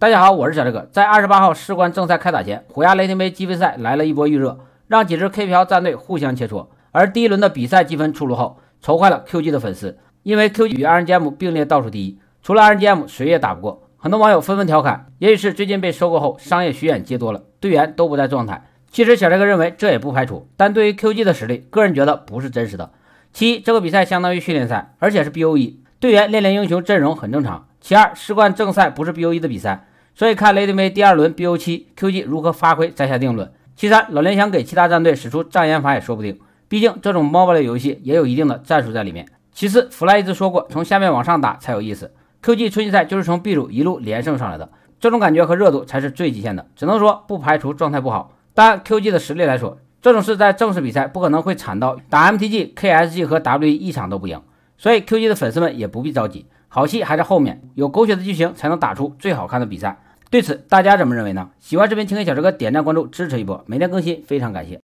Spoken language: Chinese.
大家好，我是小这哥。在二十八号世冠正赛开打前，虎牙雷霆杯积分赛来了一波预热，让几支 KPL 战队互相切磋。而第一轮的比赛积分出炉后，愁坏了 QG 的粉丝，因为 QG 与 RNGM 并列倒数第一，除了 RNGM，谁也打不过。很多网友纷纷调侃，也许是最近被收购后商业巡演接多了，队员都不在状态。其实小这哥认为这也不排除，但对于 QG 的实力，个人觉得不是真实的。其一，这个比赛相当于训练赛，而且是 BOE，队员练练英雄阵容很正常。其二，世冠正赛不是 BOE 的比赛。所以看雷霆杯第二轮 BO7 QG 如何发挥再下定论。其三，老联想给其他战队使出障眼法也说不定，毕竟这种 MOBA 类游戏也有一定的战术在里面。其次，弗莱一斯说过，从下面往上打才有意思。QG 春季赛就是从 B 组一路连胜上来的，这种感觉和热度才是最极限的。只能说不排除状态不好，但 QG 的实力来说，这种事在正式比赛不可能会惨到打 MTG、KSG 和 WE 一场都不赢。所以 QG 的粉丝们也不必着急，好戏还在后面，有狗血的剧情才能打出最好看的比赛。对此，大家怎么认为呢？喜欢视频，请给小车哥点赞、关注、支持一波，每天更新，非常感谢。